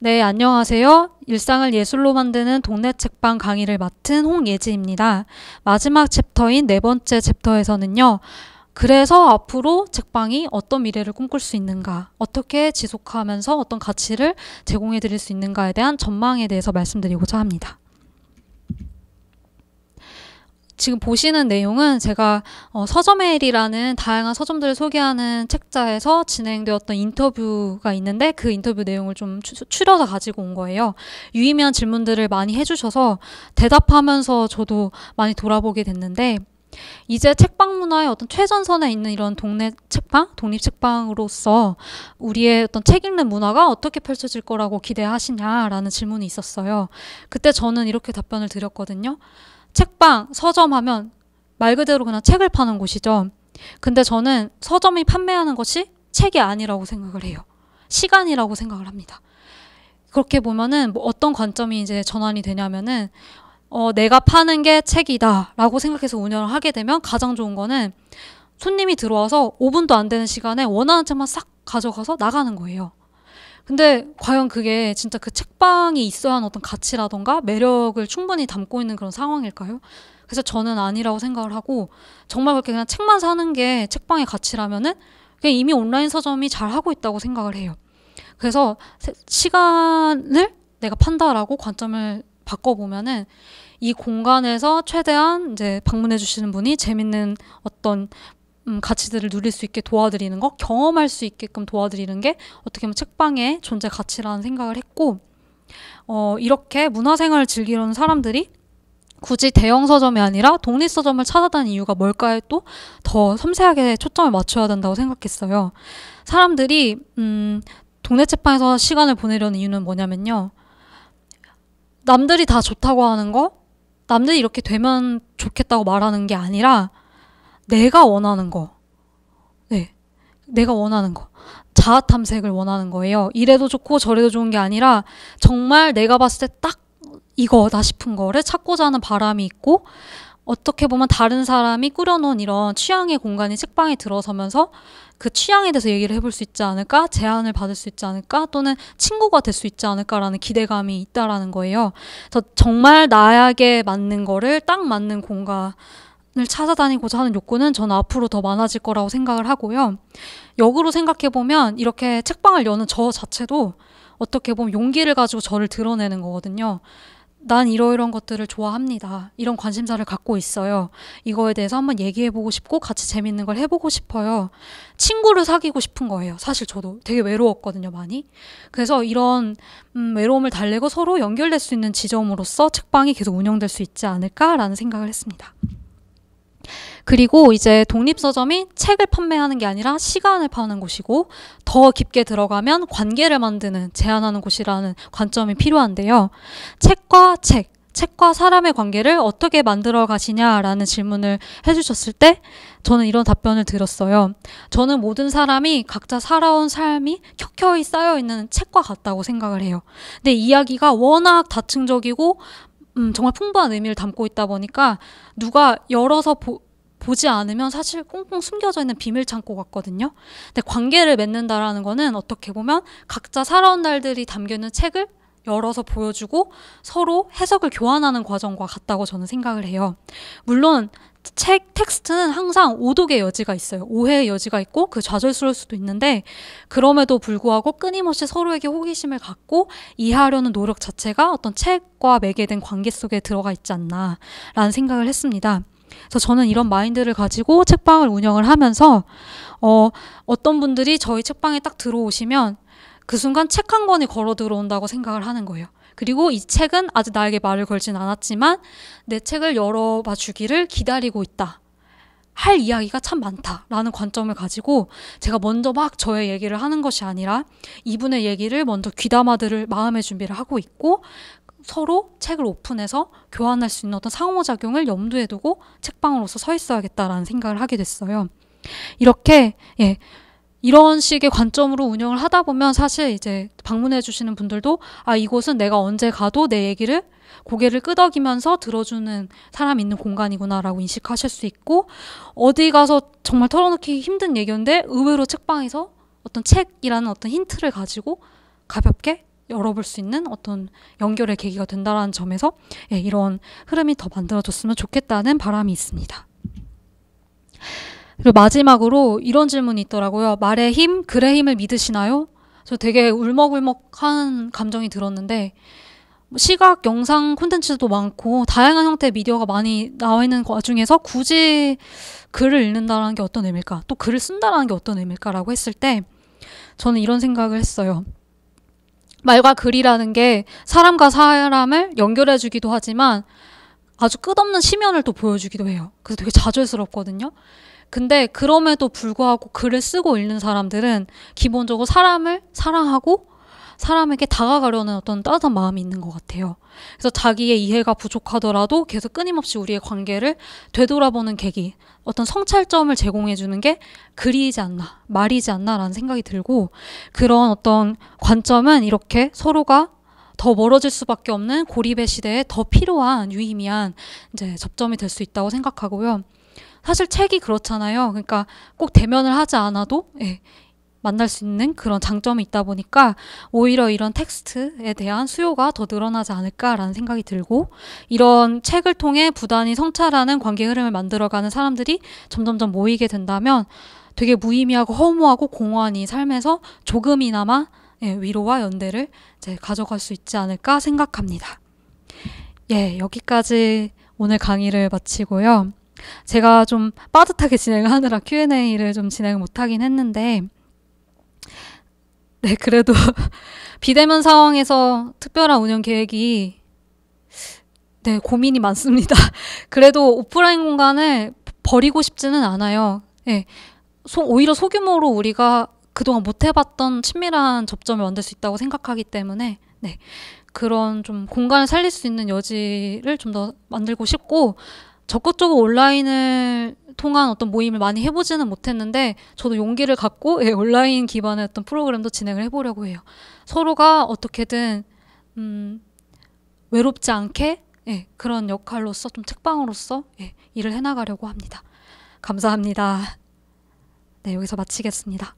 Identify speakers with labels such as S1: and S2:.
S1: 네, 안녕하세요. 일상을 예술로 만드는 동네 책방 강의를 맡은 홍예지입니다. 마지막 챕터인 네 번째 챕터에서는요. 그래서 앞으로 책방이 어떤 미래를 꿈꿀 수 있는가, 어떻게 지속하면서 어떤 가치를 제공해 드릴 수 있는가에 대한 전망에 대해서 말씀드리고자 합니다. 지금 보시는 내용은 제가 어, 서점엘이라는 다양한 서점들을 소개하는 책자에서 진행되었던 인터뷰가 있는데 그 인터뷰 내용을 좀 추, 추려서 가지고 온 거예요. 유의미한 질문들을 많이 해주셔서 대답하면서 저도 많이 돌아보게 됐는데 이제 책방 문화의 어떤 최전선에 있는 이런 동네 책방, 독립 책방으로서 우리의 어떤 책 읽는 문화가 어떻게 펼쳐질 거라고 기대하시냐라는 질문이 있었어요. 그때 저는 이렇게 답변을 드렸거든요. 책방, 서점하면 말 그대로 그냥 책을 파는 곳이죠. 근데 저는 서점이 판매하는 것이 책이 아니라고 생각을 해요. 시간이라고 생각을 합니다. 그렇게 보면은 뭐 어떤 관점이 이제 전환이 되냐면은 어, 내가 파는 게 책이다라고 생각해서 운영을 하게 되면 가장 좋은 거는 손님이 들어와서 5분도 안 되는 시간에 원하는 책만 싹 가져가서 나가는 거예요. 근데 과연 그게 진짜 그 책방이 있어야 하는 어떤 가치라던가 매력을 충분히 담고 있는 그런 상황일까요? 그래서 저는 아니라고 생각을 하고 정말 그렇게 그냥 책만 사는 게 책방의 가치라면은 그냥 이미 온라인 서점이 잘 하고 있다고 생각을 해요. 그래서 시간을 내가 판다라고 관점을 바꿔보면은 이 공간에서 최대한 이제 방문해 주시는 분이 재밌는 어떤 음, 가치들을 누릴 수 있게 도와드리는 거, 경험할 수 있게끔 도와드리는 게 어떻게 보면 책방의 존재 가치라는 생각을 했고, 어, 이렇게 문화생활을 즐기려는 사람들이 굳이 대형 서점이 아니라 독립 서점을 찾아다닌 이유가 뭘까에 또 더 섬세하게 초점을 맞춰야 된다고 생각했어요. 사람들이 음, 동네 책방에서 시간을 보내려는 이유는 뭐냐면요. 남들이 다 좋다고 하는 거, 남들이 이렇게 되면 좋겠다고 말하는 게 아니라 내가 원하는 거. 네. 내가 원하는 거. 자아 탐색을 원하는 거예요. 이래도 좋고 저래도 좋은 게 아니라 정말 내가 봤을 때 딱 이거다 싶은 거를 찾고자 하는 바람이 있고 어떻게 보면 다른 사람이 꾸려놓은 이런 취향의 공간이 책방에 들어서면서 그 취향에 대해서 얘기를 해볼 수 있지 않을까? 제안을 받을 수 있지 않을까? 또는 친구가 될 수 있지 않을까라는 기대감이 있다라는 거예요. 그래서 정말 나에게 맞는 거를 딱 맞는 공간, 찾아다니고자 하는 욕구는 저는 앞으로 더 많아질 거라고 생각을 하고요. 역으로 생각해 보면 이렇게 책방을 여는 저 자체도 어떻게 보면 용기를 가지고 저를 드러내는 거거든요. 난 이러이러한 것들을 좋아합니다. 이런 관심사를 갖고 있어요. 이거에 대해서 한번 얘기해보고 싶고 같이 재밌는 걸 해보고 싶어요. 친구를 사귀고 싶은 거예요. 사실 저도 되게 외로웠거든요, 많이. 그래서 이런 음, 외로움을 달래고 서로 연결될 수 있는 지점으로서 책방이 계속 운영될 수 있지 않을까라는 생각을 했습니다. 그리고 이제 독립서점이 책을 판매하는 게 아니라 시간을 파는 곳이고 더 깊게 들어가면 관계를 만드는 제안하는 곳이라는 관점이 필요한데요. 책과 책, 책과 사람의 관계를 어떻게 만들어 가시냐라는 질문을 해주셨을 때 저는 이런 답변을 드렸어요. 저는 모든 사람이 각자 살아온 삶이 켜켜이 쌓여 있는 책과 같다고 생각을 해요. 근데 이야기가 워낙 다층적이고 음, 정말 풍부한 의미를 담고 있다 보니까 누가 열어서 보, 보지 않으면 사실 꽁꽁 숨겨져 있는 비밀 창고 같거든요. 근데 관계를 맺는다라는 거는 어떻게 보면 각자 살아온 날들이 담겨 있는 책을 열어서 보여주고 서로 해석을 교환하는 과정과 같다고 저는 생각을 해요. 물론 책 텍스트는 항상 오독의 여지가 있어요. 오해의 여지가 있고 그 좌절스러울 수도 있는데 그럼에도 불구하고 끊임없이 서로에게 호기심을 갖고 이해하려는 노력 자체가 어떤 책과 매개된 관계 속에 들어가 있지 않나라는 생각을 했습니다. 그래서 저는 이런 마인드를 가지고 책방을 운영을 하면서 어, 어떤 분들이 저희 책방에 딱 들어오시면 그 순간 책 한 권이 걸어 들어온다고 생각을 하는 거예요. 그리고 이 책은 아직 나에게 말을 걸진 않았지만 내 책을 열어봐 주기를 기다리고 있다. 할 이야기가 참 많다라는 관점을 가지고 제가 먼저 막 저의 얘기를 하는 것이 아니라 이분의 얘기를 먼저 귀담아 들을 마음의 준비를 하고 있고 서로 책을 오픈해서 교환할 수 있는 어떤 상호작용을 염두에 두고 책방으로서 서 있어야겠다라는 생각을 하게 됐어요. 이렇게 예. 이런 식의 관점으로 운영을 하다 보면 사실 이제 방문해 주시는 분들도 아 이곳은 내가 언제 가도 내 얘기를 고개를 끄덕이면서 들어주는 사람 있는 공간이구나라고 인식하실 수 있고 어디 가서 정말 털어놓기 힘든 얘기인데 의외로 책방에서 어떤 책이라는 어떤 힌트를 가지고 가볍게 열어볼 수 있는 어떤 연결의 계기가 된다라는 점에서 예, 이런 흐름이 더 만들어졌으면 좋겠다는 바람이 있습니다. 그리고 마지막으로 이런 질문이 있더라고요. 말의 힘, 글의 힘을 믿으시나요? 저 되게 울먹울먹한 감정이 들었는데 뭐 시각, 영상 콘텐츠도 많고 다양한 형태의 미디어가 많이 나와 있는 와중에서 굳이 글을 읽는다는 게 어떤 의미일까? 또 글을 쓴다는 게 어떤 의미일까라고 했을 때 저는 이런 생각을 했어요. 말과 글이라는 게 사람과 사람을 연결해주기도 하지만 아주 끝없는 심연을 또 보여주기도 해요. 그래서 되게 자절스럽거든요. 근데 그럼에도 불구하고 글을 쓰고 읽는 사람들은 기본적으로 사람을 사랑하고 사람에게 다가가려는 어떤 따뜻한 마음이 있는 것 같아요. 그래서 자기의 이해가 부족하더라도 계속 끊임없이 우리의 관계를 되돌아보는 계기, 어떤 성찰점을 제공해주는 게 글이지 않나, 말이지 않나라는 생각이 들고 그런 어떤 관점은 이렇게 서로가 더 멀어질 수밖에 없는 고립의 시대에 더 필요한 유의미한 이제 접점이 될 수 있다고 생각하고요. 사실 책이 그렇잖아요. 그러니까 꼭 대면을 하지 않아도 예, 만날 수 있는 그런 장점이 있다 보니까 오히려 이런 텍스트에 대한 수요가 더 늘어나지 않을까라는 생각이 들고 이런 책을 통해 부단히 성찰하는 관계 흐름을 만들어가는 사람들이 점점점 모이게 된다면 되게 무의미하고 허무하고 공허한이 삶에서 조금이나마 예, 위로와 연대를 이제 가져갈 수 있지 않을까 생각합니다. 예, 여기까지 오늘 강의를 마치고요. 제가 좀 빠듯하게 진행을 하느라 Q&A를 좀 진행을 못하긴 했는데, 네, 그래도 비대면 상황에서 특별한 운영 계획이 네, 고민이 많습니다. 그래도 오프라인 공간을 버리고 싶지는 않아요. 예. 소, 오히려 소규모로 우리가 그동안 못 해봤던 친밀한 접점을 만들 수 있다고 생각하기 때문에 네. 그런 좀 공간을 살릴 수 있는 여지를 좀 더 만들고 싶고 적극적으로 온라인을 통한 어떤 모임을 많이 해보지는 못했는데 저도 용기를 갖고 예, 온라인 기반의 어떤 프로그램도 진행을 해보려고 해요. 서로가 어떻게든 음, 외롭지 않게 예, 그런 역할로서 좀 책방으로서 예, 일을 해나가려고 합니다. 감사합니다. 네, 여기서 마치겠습니다.